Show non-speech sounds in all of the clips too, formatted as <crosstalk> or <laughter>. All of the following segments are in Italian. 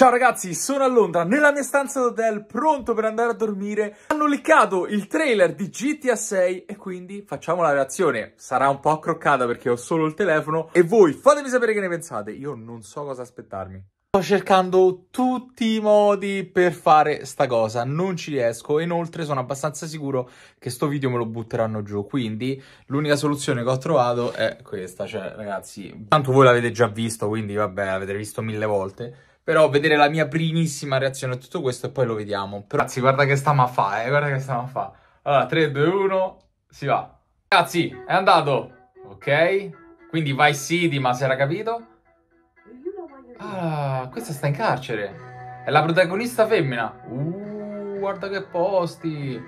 Ciao ragazzi, sono a Londra, nella mia stanza d'hotel, pronto per andare a dormire. Hanno leccato il trailer di GTA 6 e quindi facciamo la reazione. Sarà un po' accroccata perché ho solo il telefono. E voi fatemi sapere che ne pensate, io non so cosa aspettarmi. Sto cercando tutti i modi per fare sta cosa, non ci riesco inoltre sono abbastanza sicuro che sto video me lo butteranno giù, quindi l'unica soluzione che ho trovato è questa, cioè ragazzi, tanto voi l'avete già visto, quindi vabbè, l'avete visto mille volte, però vedere la mia primissima reazione a tutto questo e poi lo vediamo. Però... Ragazzi, guarda che stiamo a fare, eh, guarda che stiamo a fare. Allora, 3, 2, 1, si va. Ragazzi, è andato. Ok? Quindi vai City, ma si era capito? Ah, questa sta in carcere. È la protagonista femmina. Uh, guarda che posti.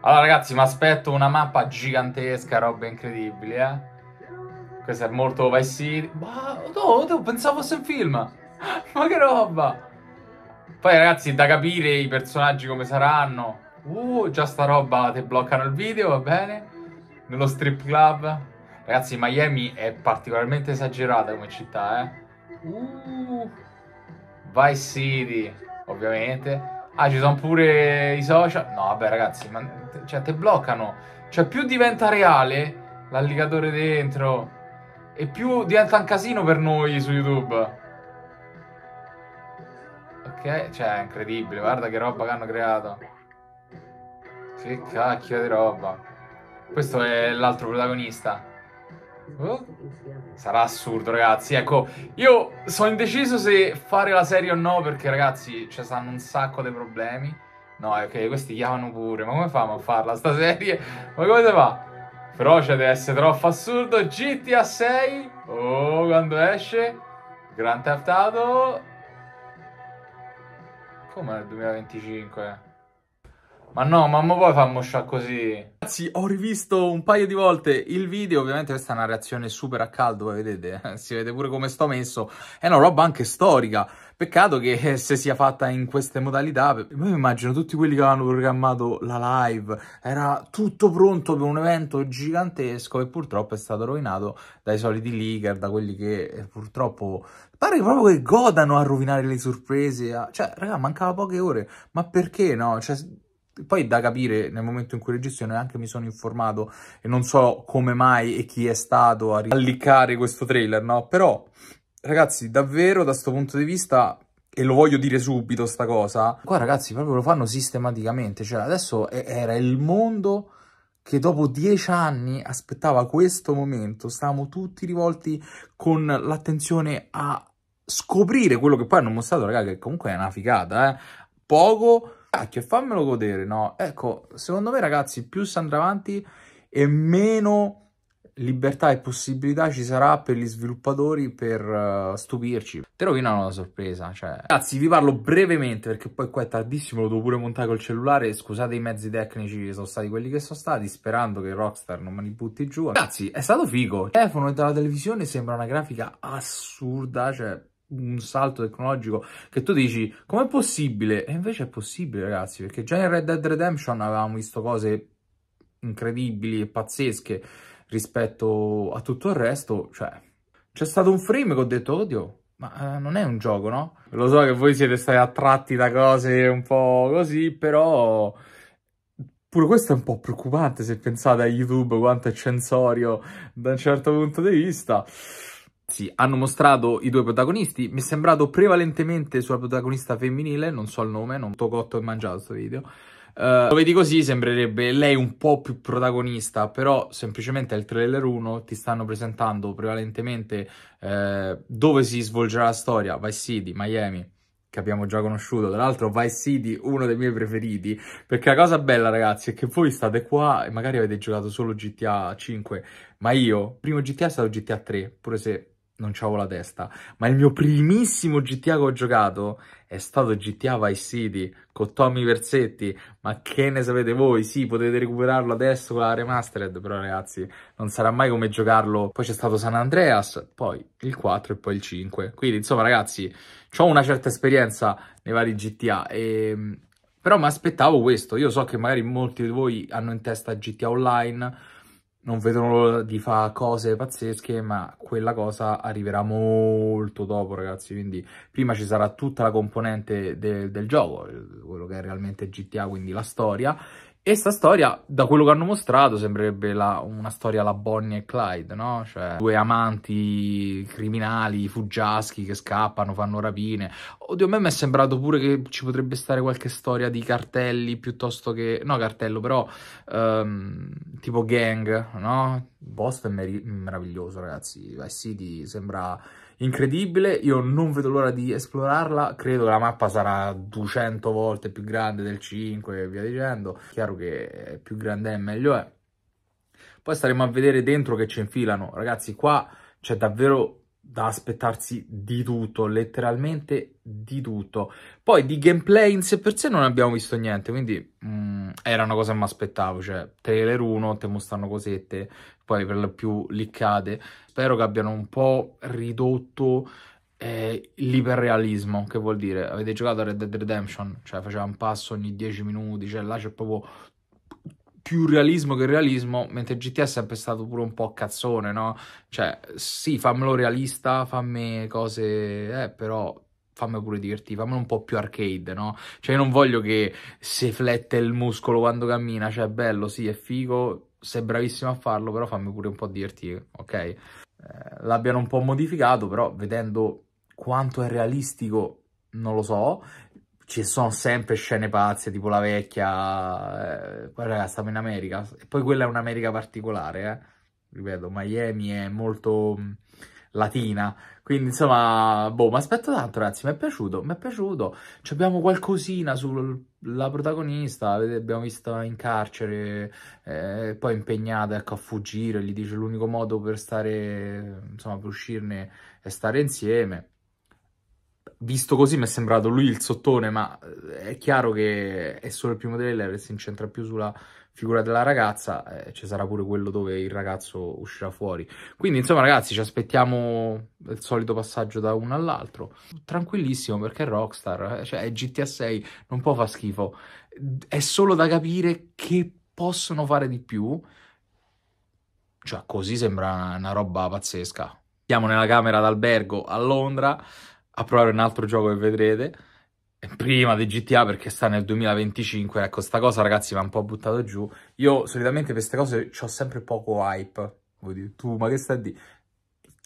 Allora ragazzi, mi aspetto una mappa gigantesca, roba incredibile, eh. Questa è molto Vice City. Ma no, no, pensavo fosse un film. Ma che roba! Poi ragazzi, da capire i personaggi come saranno. Uh, già sta roba, ti bloccano il video, va bene? Nello strip club. Ragazzi, Miami è particolarmente esagerata come città, eh? Uh, Vice City, ovviamente. Ah, ci sono pure i social. No, vabbè, ragazzi, ma cioè, te bloccano. Cioè, più diventa reale l'alligatore dentro, e più diventa un casino per noi su YouTube che... Cioè, è incredibile, guarda che roba che hanno creato. Che cacchio di roba. Questo è l'altro protagonista. Oh. Sarà assurdo, ragazzi. Ecco, io sono indeciso se fare la serie o no, perché, ragazzi, ci cioè, stanno un sacco di problemi. No, ok, questi chiamano pure. Ma come fanno a farla sta serie? Ma come si fa? Però c'è deve essere troppo assurdo. GTA 6. Oh, quando esce. Grand Theft Auto come nel 2025 ma no, mamma poi fammo scià così. Ragazzi, ho rivisto un paio di volte il video, ovviamente questa è una reazione super a caldo, voi vedete, <laughs> si vede pure come sto messo. È una roba anche storica, peccato che eh, se sia fatta in queste modalità, io immagino tutti quelli che avevano programmato la live, era tutto pronto per un evento gigantesco e purtroppo è stato rovinato dai soliti leaker, da quelli che eh, purtroppo pare che proprio che godano a rovinare le sorprese, cioè raga mancava poche ore, ma perché no? Cioè poi da capire nel momento in cui registrano neanche mi sono informato e non so come mai e chi è stato a liccare questo trailer, no? Però, ragazzi, davvero da questo punto di vista e lo voglio dire subito sta cosa, qua ragazzi proprio lo fanno sistematicamente, cioè adesso era il mondo che dopo dieci anni aspettava questo momento, stavamo tutti rivolti con l'attenzione a scoprire quello che poi hanno mostrato, ragazzi, che comunque è una figata, eh? Poco, cacchio, fammelo godere, no? Ecco, secondo me ragazzi, più si andrà avanti e meno libertà e possibilità ci sarà per gli sviluppatori per uh, stupirci. Te rovinano una sorpresa, cioè... Ragazzi, vi parlo brevemente perché poi qua è tardissimo, lo devo pure montare col cellulare, scusate i mezzi tecnici, sono stati quelli che sono stati, sperando che Rockstar non me li butti giù. Ragazzi, è stato figo. Il telefono e dalla televisione sembra una grafica assurda, cioè un salto tecnologico che tu dici com'è possibile? E invece è possibile, ragazzi, perché già in Red Dead Redemption avevamo visto cose incredibili e pazzesche rispetto a tutto il resto, cioè c'è stato un frame che ho detto "Oddio, ma eh, non è un gioco, no?". Lo so che voi siete stati attratti da cose un po' così, però Pure questo è un po' preoccupante se pensate a YouTube quanto è censorio da un certo punto di vista. Sì, hanno mostrato i due protagonisti, mi è sembrato prevalentemente sulla protagonista femminile, non so il nome, non tocotto e mangiato questo video. Uh, lo vedi così sembrerebbe lei un po' più protagonista, però semplicemente è il trailer 1 ti stanno presentando prevalentemente eh, dove si svolgerà la storia, Vice City, Miami, che abbiamo già conosciuto. Tra l'altro Vice City, uno dei miei preferiti, perché la cosa bella, ragazzi, è che voi state qua e magari avete giocato solo GTA 5, ma io, il primo GTA è stato GTA 3, pure se non c'avevo la testa, ma il mio primissimo GTA che ho giocato è stato GTA Vice City con Tommy Versetti, ma che ne sapete voi? Sì, potete recuperarlo adesso con la remastered, però ragazzi, non sarà mai come giocarlo. Poi c'è stato San Andreas, poi il 4 e poi il 5. Quindi, insomma, ragazzi, ho una certa esperienza nei vari GTA e... Ehm, però mi aspettavo questo, io so che magari molti di voi hanno in testa GTA Online, non vedono l'ora di fare cose pazzesche, ma quella cosa arriverà molto dopo, ragazzi. Quindi prima ci sarà tutta la componente de del gioco, quello che è realmente GTA, quindi la storia, e sta storia, da quello che hanno mostrato, sembrerebbe la, una storia la Bonnie e Clyde, no? Cioè, due amanti criminali, fuggiaschi che scappano, fanno rapine. Oddio, a me mi è sembrato pure che ci potrebbe stare qualche storia di cartelli piuttosto che... No, cartello, però um, tipo gang, no? Boston è meraviglioso, ragazzi. Vice City sembra incredibile, io non vedo l'ora di esplorarla, credo che la mappa sarà 200 volte più grande del 5 e via dicendo, chiaro che più grande è meglio è. Poi staremo a vedere dentro che ci infilano, ragazzi qua c'è davvero da aspettarsi di tutto, letteralmente di tutto. Poi di gameplay in sé per sé non abbiamo visto niente, quindi... Mm, era una cosa che mi aspettavo, cioè trailer 1, te mostrano cosette, poi per lo più liccate, spero che abbiano un po' ridotto eh, l'iperrealismo, che vuol dire, avete giocato a Red Dead Redemption, cioè faceva un passo ogni 10 minuti, cioè là c'è proprio più realismo che realismo, mentre GTA è sempre stato pure un po' cazzone, no? Cioè, sì, fammelo realista, fammi cose, eh, però fammi pure divertire, fammelo un po' più arcade, no? Cioè io non voglio che si flette il muscolo quando cammina, cioè è bello, sì, è figo, sei bravissimo a farlo, però fammi pure un po' divertire, ok? Eh, l'abbiano un po' modificato, però vedendo quanto è realistico non lo so, ci sono sempre scene pazze, tipo la vecchia, eh, guarda stiamo in America, e poi quella è un'America particolare, eh? ripeto, Miami è molto latina. Quindi, insomma, boh, mi aspetto tanto, ragazzi. Mi è piaciuto, mi è piaciuto. Ci abbiamo qualcosina sulla protagonista. l'abbiamo vista in carcere, eh, poi impegnata ecco, a fuggire. Gli dice l'unico modo per stare, insomma, per uscirne è stare insieme. Visto così mi è sembrato lui il sottone, ma eh, è chiaro che è solo il primo trailer e si incentra più sulla figura della ragazza, eh, ci sarà pure quello dove il ragazzo uscirà fuori. Quindi, insomma, ragazzi, ci aspettiamo il solito passaggio da uno all'altro. Tranquillissimo, perché è Rockstar, eh? cioè GTA 6, non può far schifo. È solo da capire che possono fare di più. Cioè, così sembra una roba pazzesca. Siamo nella camera d'albergo a Londra a provare un altro gioco che vedrete prima di GTA perché sta nel 2025. Ecco, sta cosa, ragazzi, mi ha un po' buttato giù. Io solitamente per queste cose ho sempre poco hype. Vuoi dire, tu, ma che stai di?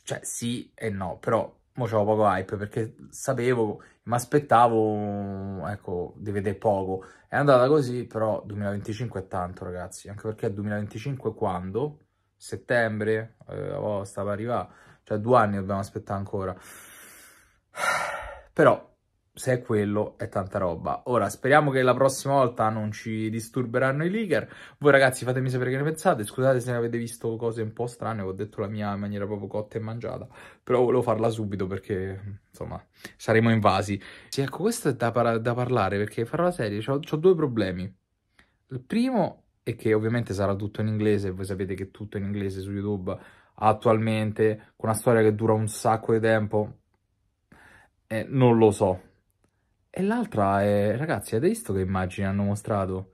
Cioè, sì e no, però mo c'avevo poco hype perché sapevo, mi aspettavo, ecco, di vedere poco. È andata così, però 2025 è tanto, ragazzi. Anche perché 2025 quando? Settembre? Eh, oh, stava arrivando. Cioè, due anni dobbiamo aspettare ancora. <sighs> Però se è quello è tanta roba. Ora, speriamo che la prossima volta non ci disturberanno i leaker. Voi ragazzi fatemi sapere che ne pensate, scusate se ne avete visto cose un po' strane, ho detto la mia in maniera proprio cotta e mangiata, però volevo farla subito perché, insomma, saremo invasi. Sì, ecco, questo è da, par da parlare perché farò la serie, ho, due problemi. Il primo è che ovviamente sarà tutto in inglese, voi sapete che tutto in inglese su YouTube attualmente, con una storia che dura un sacco di tempo, eh, non lo so e l'altra è, ragazzi, avete visto che immagini hanno mostrato?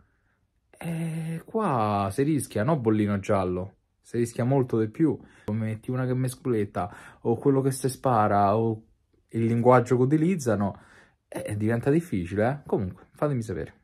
E eh, qua si rischia, no bollino giallo, si rischia molto di più. Metti una che mescoletta, o quello che si spara, o il linguaggio che utilizzano, eh, diventa difficile, eh? Comunque, fatemi sapere.